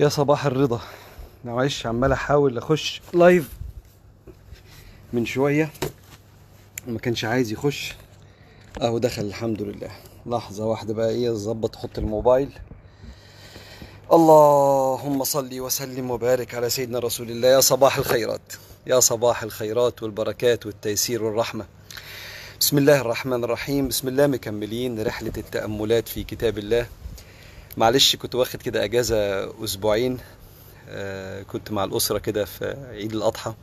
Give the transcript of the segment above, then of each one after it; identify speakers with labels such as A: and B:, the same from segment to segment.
A: يا صباح الرضا معلش عمال احاول اخش لايف من شويه ما كانش عايز يخش اهو دخل الحمد لله لحظه واحده بقى ايه اظبط احط الموبايل اللهم صل وسلم وبارك على سيدنا رسول الله يا صباح الخيرات يا صباح الخيرات والبركات والتيسير والرحمه بسم الله الرحمن الرحيم بسم الله مكملين رحله التاملات في كتاب الله معلش كنت واخد كده اجازه اسبوعين آه، كنت مع الاسره كده في عيد الاضحى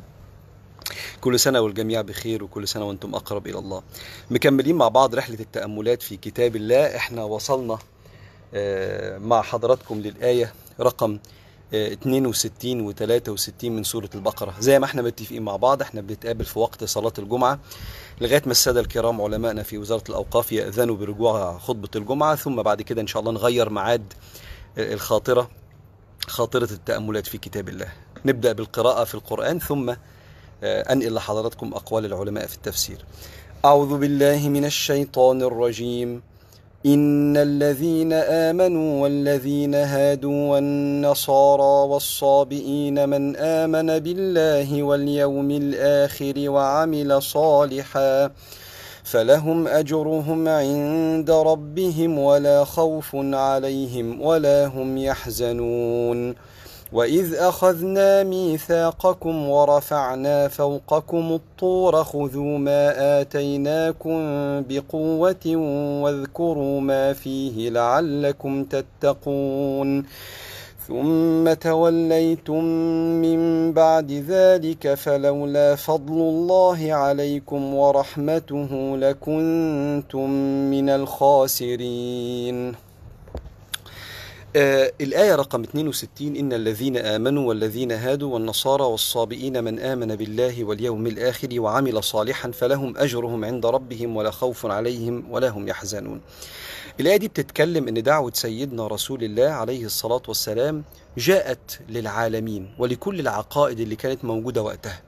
A: كل سنه والجميع بخير وكل سنه وانتم اقرب الى الله مكملين مع بعض رحله التاملات في كتاب الله احنا وصلنا آه، مع حضراتكم للايه رقم 62 و 63 من سورة البقرة زي ما احنا متفقين مع بعض احنا بنتقابل في وقت صلاة الجمعة لغاية ما السادة الكرام علمائنا في وزارة الأوقاف يأذنوا برجوع خطبة الجمعة ثم بعد كده إن شاء الله نغير ميعاد آه، الخاطرة خاطرة التأملات في كتاب الله نبدأ بالقراءة في القرآن ثم آه، أنقل لحضراتكم أقوال العلماء في التفسير أعوذ بالله من الشيطان الرجيم إن الذين آمنوا والذين هادوا والنصارى والصابئين من آمن بالله واليوم الآخر وعمل صالحا فلهم أجرهم عند ربهم ولا خوف عليهم ولا هم يحزنون وإذ أخذنا ميثاقكم ورفعنا فوقكم الطور خذوا ما آتيناكم بقوة واذكروا ما فيه لعلكم تتقون ثم توليتم من بعد ذلك فلولا فضل الله عليكم ورحمته لكنتم من الخاسرين آه الآية رقم 62 إن الذين آمنوا والذين هادوا والنصارى والصابئين من آمن بالله واليوم الآخر وعمل صالحا فلهم أجرهم عند ربهم ولا خوف عليهم ولا هم يحزنون الآية دي بتتكلم إن دعوة سيدنا رسول الله عليه الصلاة والسلام جاءت للعالمين ولكل العقائد اللي كانت موجودة وقتها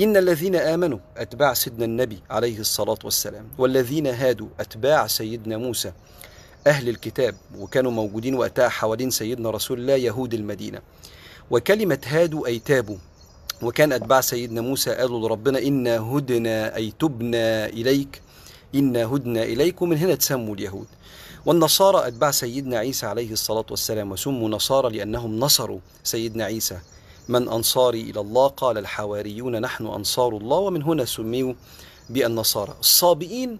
A: إن الذين آمنوا أتباع سيدنا النبي عليه الصلاة والسلام والذين هادوا أتباع سيدنا موسى أهل الكتاب وكانوا موجودين وقتها حوالين سيدنا رسول الله يهود المدينة وكلمة هادوا أي تابوا وكان أتباع سيدنا موسى قالوا لربنا إنا هدنا أي تبنا إليك إنا هدنا إليك ومن هنا تسموا اليهود والنصارى أتباع سيدنا عيسى عليه الصلاة والسلام وسموا نصارى لأنهم نصروا سيدنا عيسى من أنصاري إلى الله قال الحواريون نحن أنصار الله ومن هنا سميوا بالنصارى الصابئين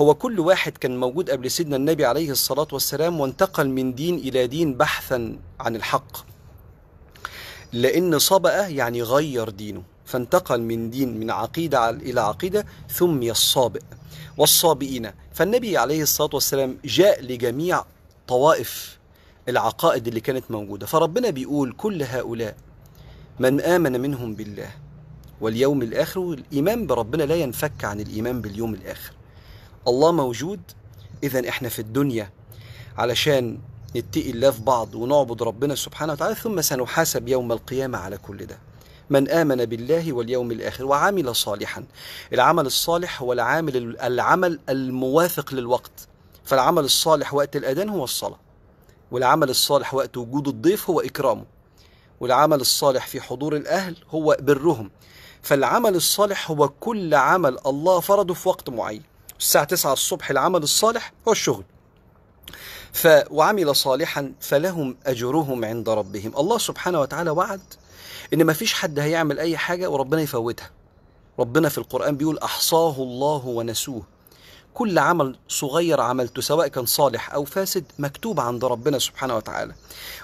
A: هو كل واحد كان موجود قبل سيدنا النبي عليه الصلاة والسلام وانتقل من دين إلى دين بحثا عن الحق لأن صبأ يعني غير دينه فانتقل من دين من عقيدة إلى عقيدة ثم الصابئ والصابئين فالنبي عليه الصلاة والسلام جاء لجميع طوائف العقائد اللي كانت موجودة فربنا بيقول كل هؤلاء من آمن منهم بالله واليوم الآخر والإيمان بربنا لا ينفك عن الإيمان باليوم الآخر الله موجود إذا إحنا في الدنيا علشان نتقي الله في بعض ونعبد ربنا سبحانه وتعالى ثم سنحاسب يوم القيامة على كل ده من آمن بالله واليوم الآخر وعمل صالحا العمل الصالح هو العامل العمل الموافق للوقت فالعمل الصالح وقت الأذان هو الصلاة والعمل الصالح وقت وجود الضيف هو إكرامه والعمل الصالح في حضور الأهل هو برهم فالعمل الصالح هو كل عمل الله فرضه في وقت معين الساعة 9 الصبح العمل الصالح هو الشغل ف وعمل صالحا فلهم أجرهم عند ربهم الله سبحانه وتعالى وعد إن ما فيش حد هيعمل أي حاجة وربنا يفوتها ربنا في القرآن بيقول أحصاه الله ونسوه كل عمل صغير عملته سواء كان صالح أو فاسد مكتوب عند ربنا سبحانه وتعالى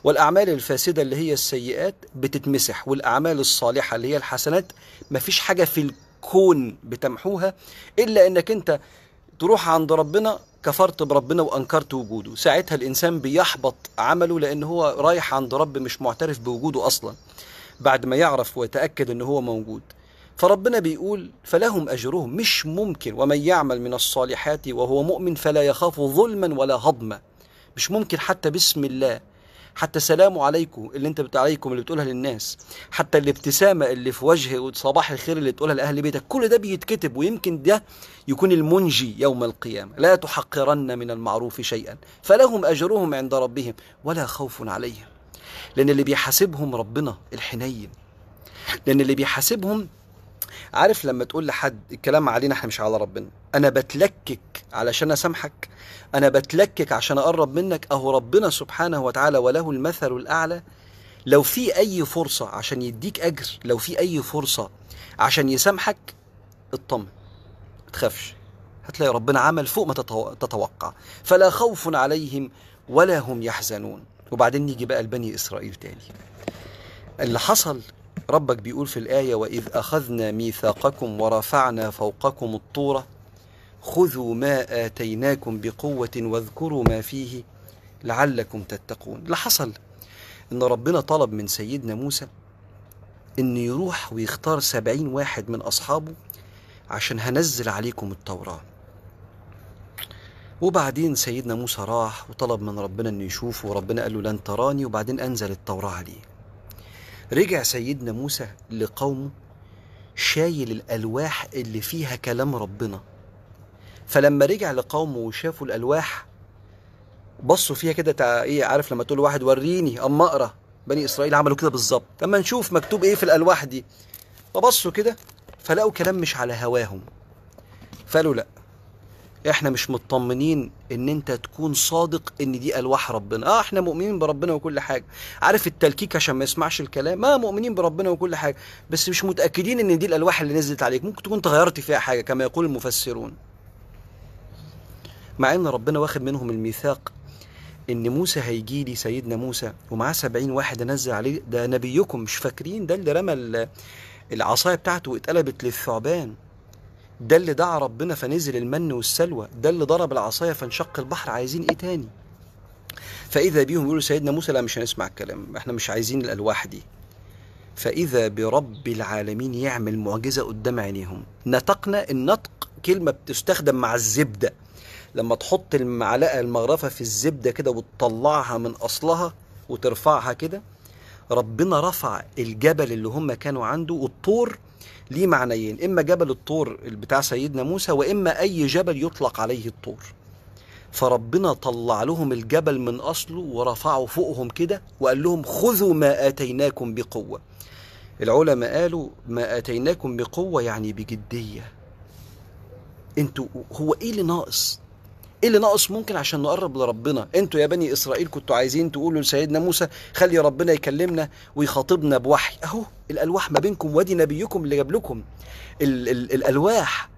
A: والأعمال الفاسدة اللي هي السيئات بتتمسح والأعمال الصالحة اللي هي الحسنات مفيش حاجة في الكون بتمحوها إلا أنك أنت تروح عند ربنا كفرت بربنا وانكرت وجوده ساعتها الانسان بيحبط عمله لان هو رايح عند رب مش معترف بوجوده اصلا بعد ما يعرف ويتاكد ان هو موجود فربنا بيقول فلهم اجرهم مش ممكن ومن يعمل من الصالحات وهو مؤمن فلا يخاف ظلما ولا هضما مش ممكن حتى بسم الله حتى سلام عليكم اللي انت عليكم اللي بتقولها للناس حتى الابتسامه اللي في وجه صباح الخير اللي تقولها لاهل بيتك كل ده بيتكتب ويمكن ده يكون المنجي يوم القيامه لا تحقرن من المعروف شيئا فلهم اجرهم عند ربهم ولا خوف عليهم لان اللي بيحاسبهم ربنا الحنين لان اللي بيحاسبهم عارف لما تقول لحد الكلام علينا احنا مش على ربنا انا بتلكك علشان اسامحك انا بتلكك عشان اقرب منك اهو ربنا سبحانه وتعالى وله المثل الاعلى لو في اي فرصه عشان يديك اجر لو في اي فرصه عشان يسامحك اطمن ما تخافش هتلاقي ربنا عمل فوق ما تتوقع فلا خوف عليهم ولا هم يحزنون وبعدين نيجي بقى لبني اسرائيل تاني اللي حصل ربك بيقول في الآية وإذ أخذنا ميثاقكم ورفعنا فوقكم الطورة خذوا ما آتيناكم بقوة واذكروا ما فيه لعلكم تتقون اللي حصل إن ربنا طلب من سيدنا موسى إن يروح ويختار سبعين واحد من أصحابه عشان هنزل عليكم التوراة وبعدين سيدنا موسى راح وطلب من ربنا انه يشوفه وربنا قال له لن تراني وبعدين انزل التوراه عليه رجع سيدنا موسى لقومه شايل الألواح اللي فيها كلام ربنا فلما رجع لقومه وشافوا الألواح بصوا فيها كده ايه عارف لما تقول واحد وريني اما اقرا بني اسرائيل عملوا كده بالظبط اما نشوف مكتوب ايه في الالواح دي فبصوا كده فلقوا كلام مش على هواهم فقالوا لا احنا مش مطمنين ان انت تكون صادق ان دي الواح ربنا اه احنا مؤمنين بربنا وكل حاجه عارف التلكيك عشان ما يسمعش الكلام ما آه مؤمنين بربنا وكل حاجه بس مش متاكدين ان دي الالواح اللي نزلت عليك ممكن تكون تغيرت فيها حاجه كما يقول المفسرون مع ان ربنا واخد منهم الميثاق ان موسى هيجي لي سيدنا موسى ومعاه سبعين واحد انزل عليه ده نبيكم مش فاكرين ده اللي رمى العصايه بتاعته واتقلبت للثعبان ده اللي دعا ربنا فنزل المن والسلوى ده اللي ضرب العصايه فانشق البحر عايزين ايه تاني فاذا بيهم يقولوا سيدنا موسى لا مش هنسمع الكلام احنا مش عايزين الالواح دي فاذا برب العالمين يعمل معجزه قدام عينيهم نطقنا النطق كلمه بتستخدم مع الزبده لما تحط المعلقه المغرفه في الزبده كده وتطلعها من اصلها وترفعها كده ربنا رفع الجبل اللي هم كانوا عنده والطور ليه معنيين إما جبل الطور بتاع سيدنا موسى وإما أي جبل يطلق عليه الطور فربنا طلع لهم الجبل من أصله ورفعه فوقهم كده وقال لهم خذوا ما آتيناكم بقوة العلماء قالوا ما آتيناكم بقوة يعني بجدية انتوا هو ايه اللي ناقص ايه اللي ناقص ممكن عشان نقرب لربنا انتوا يا بني اسرائيل كنتوا عايزين تقولوا لسيدنا موسى خلي ربنا يكلمنا ويخاطبنا بوحي اهو الالواح ما بينكم وادي نبيكم اللي جاب لكم ال ال الالواح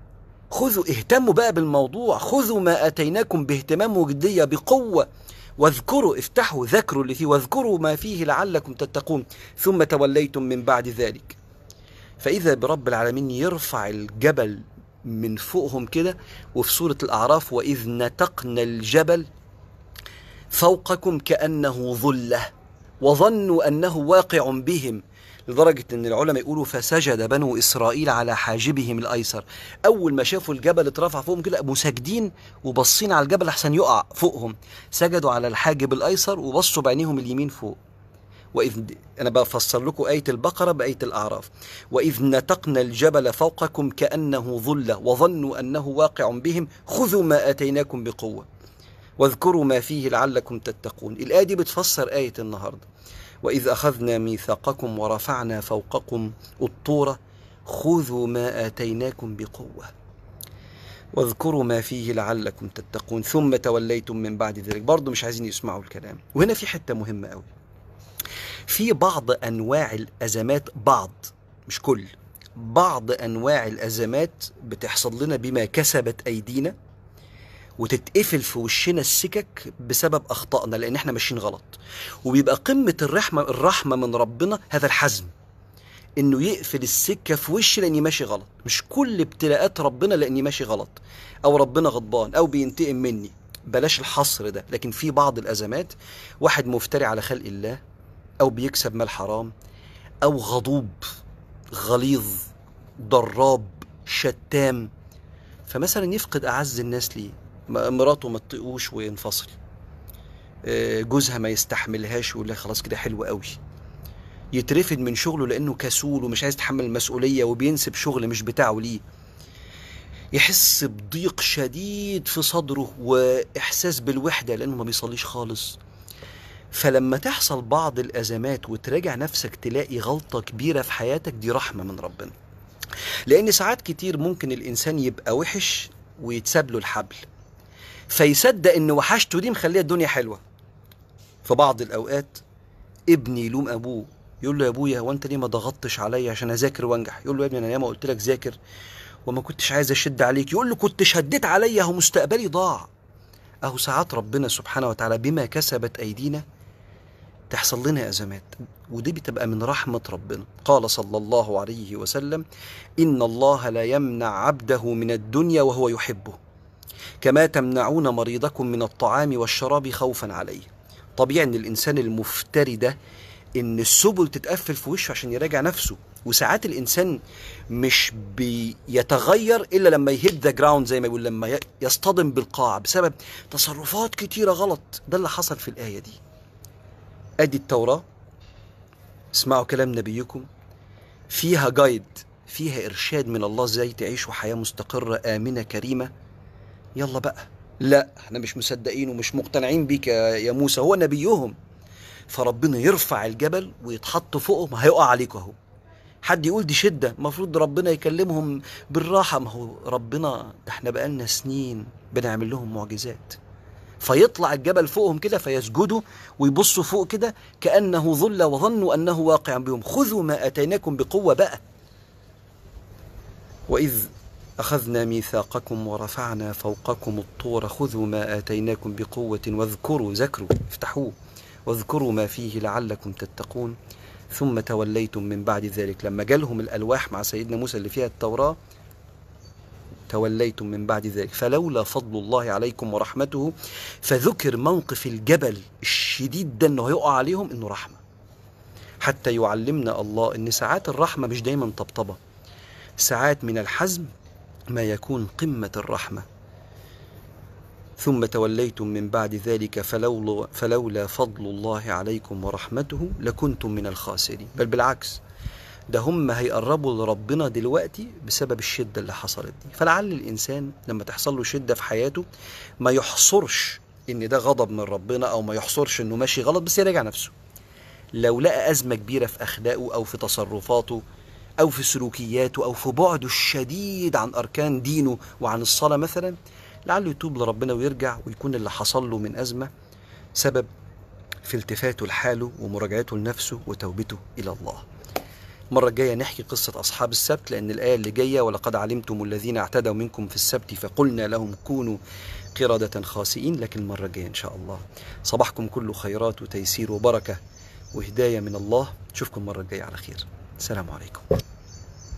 A: خذوا اهتموا بقى بالموضوع خذوا ما اتيناكم باهتمام وجديه بقوه واذكروا افتحوا ذكروا اللي فيه واذكروا ما فيه لعلكم تتقون ثم توليتم من بعد ذلك فاذا برب العالمين يرفع الجبل من فوقهم كده وفي سورة الأعراف وإذ نتقنا الجبل فوقكم كأنه ظلة وظنوا أنه واقع بهم لدرجة أن العلماء يقولوا فسجد بنو إسرائيل على حاجبهم الأيسر أول ما شافوا الجبل اترفع فوقهم كده مساجدين وبصين على الجبل أحسن يقع فوقهم سجدوا على الحاجب الأيسر وبصوا بعينيهم اليمين فوق وإذ أنا بفسر لكم آية البقرة بآية الأعراف وإذ نتقنا الجبل فوقكم كأنه ظلة وظنوا أنه واقع بهم خذوا ما آتيناكم بقوة واذكروا ما فيه لعلكم تتقون الآية دي بتفسر آية النهاردة وإذ أخذنا ميثاقكم ورفعنا فوقكم الطورة خذوا ما آتيناكم بقوة واذكروا ما فيه لعلكم تتقون ثم توليتم من بعد ذلك برضه مش عايزين يسمعوا الكلام وهنا في حتة مهمة قوي في بعض انواع الازمات بعض مش كل بعض انواع الازمات بتحصل لنا بما كسبت ايدينا وتتقفل في وشنا السكك بسبب اخطائنا لان احنا ماشيين غلط وبيبقى قمه الرحمه الرحمه من ربنا هذا الحزم انه يقفل السكه في وشي لاني ماشي غلط مش كل ابتلاءات ربنا لاني ماشي غلط او ربنا غضبان او بينتقم مني بلاش الحصر ده لكن في بعض الازمات واحد مفتري على خلق الله أو بيكسب مال حرام أو غضوب غليظ ضراب شتام فمثلا يفقد أعز الناس ليه مراته ما تطيقوش وينفصل آه، جوزها ما يستحملهاش ويقول لها خلاص كده حلو قوي يترفد من شغله لانه كسول ومش عايز يتحمل المسؤوليه وبينسب شغل مش بتاعه ليه يحس بضيق شديد في صدره واحساس بالوحده لانه ما بيصليش خالص فلما تحصل بعض الازمات وتراجع نفسك تلاقي غلطه كبيره في حياتك دي رحمه من ربنا لان ساعات كتير ممكن الانسان يبقى وحش ويتساب له الحبل فيصدق ان وحشته دي مخليه الدنيا حلوه في بعض الاوقات ابني يلوم ابوه يقول له يا ابويا هو انت ليه ما ضغطتش عليا عشان اذاكر وانجح يقول له يا ابني انا ياما قلت لك ذاكر وما كنتش عايز اشد عليك يقول له كنت شديت عليا اهو مستقبلي ضاع اهو ساعات ربنا سبحانه وتعالى بما كسبت ايدينا تحصل لنا أزمات ودي بتبقى من رحمة ربنا قال صلى الله عليه وسلم إن الله لا يمنع عبده من الدنيا وهو يحبه كما تمنعون مريضكم من الطعام والشراب خوفا عليه طبيعي ان الانسان المفتري ده ان السبل تتقفل في وشه عشان يراجع نفسه وساعات الانسان مش بيتغير الا لما يهد ذا جراوند زي ما بيقول لما يصطدم بالقاع بسبب تصرفات كتيره غلط ده اللي حصل في الايه دي أدي التوراة اسمعوا كلام نبيكم فيها جايد فيها إرشاد من الله إزاي تعيشوا حياة مستقرة آمنة كريمة يلا بقى لا احنا مش مصدقين ومش مقتنعين بيك يا موسى هو نبيهم فربنا يرفع الجبل ويتحط فوقهم هيقع عليكم اهو حد يقول دي شده المفروض ربنا يكلمهم بالراحه ما هو ربنا ده احنا بقالنا سنين بنعمل لهم معجزات فيطلع الجبل فوقهم كده فيسجدوا ويبصوا فوق كده كأنه ظل وظنوا أنه واقع بهم خذوا ما أتيناكم بقوة بقى وإذ أخذنا ميثاقكم ورفعنا فوقكم الطور خذوا ما آتيناكم بقوة واذكروا ذكروا افتحوه واذكروا ما فيه لعلكم تتقون ثم توليتم من بعد ذلك لما جالهم الألواح مع سيدنا موسى اللي فيها التوراة توليتم من بعد ذلك فلولا فضل الله عليكم ورحمته فذكر موقف الجبل الشديد ده انه هيقع عليهم انه رحمه حتى يعلمنا الله ان ساعات الرحمه مش دايما طبطبه ساعات من الحزم ما يكون قمه الرحمه ثم توليتم من بعد ذلك فلولا, فلولا فضل الله عليكم ورحمته لكنتم من الخاسرين بل بالعكس ده هم هيقربوا لربنا دلوقتي بسبب الشدة اللي حصلت دي فلعل الإنسان لما تحصل له شدة في حياته ما يحصرش إن ده غضب من ربنا أو ما يحصرش إنه ماشي غلط بس يراجع نفسه لو لقى أزمة كبيرة في أخلاقه أو في تصرفاته أو في سلوكياته أو في بعده الشديد عن أركان دينه وعن الصلاة مثلا لعله يتوب لربنا ويرجع ويكون اللي حصل له من أزمة سبب في التفاته لحاله ومراجعته لنفسه وتوبته إلى الله المرة الجاية نحكي قصة أصحاب السبت لأن الآية اللي جاية ولقد علمتم الذين اعتدوا منكم في السبت فقلنا لهم كونوا قردة خاسئين لكن المرة الجاية إن شاء الله صباحكم كله خيرات وتيسير وبركة وهداية من الله نشوفكم المرة الجاية على خير السلام عليكم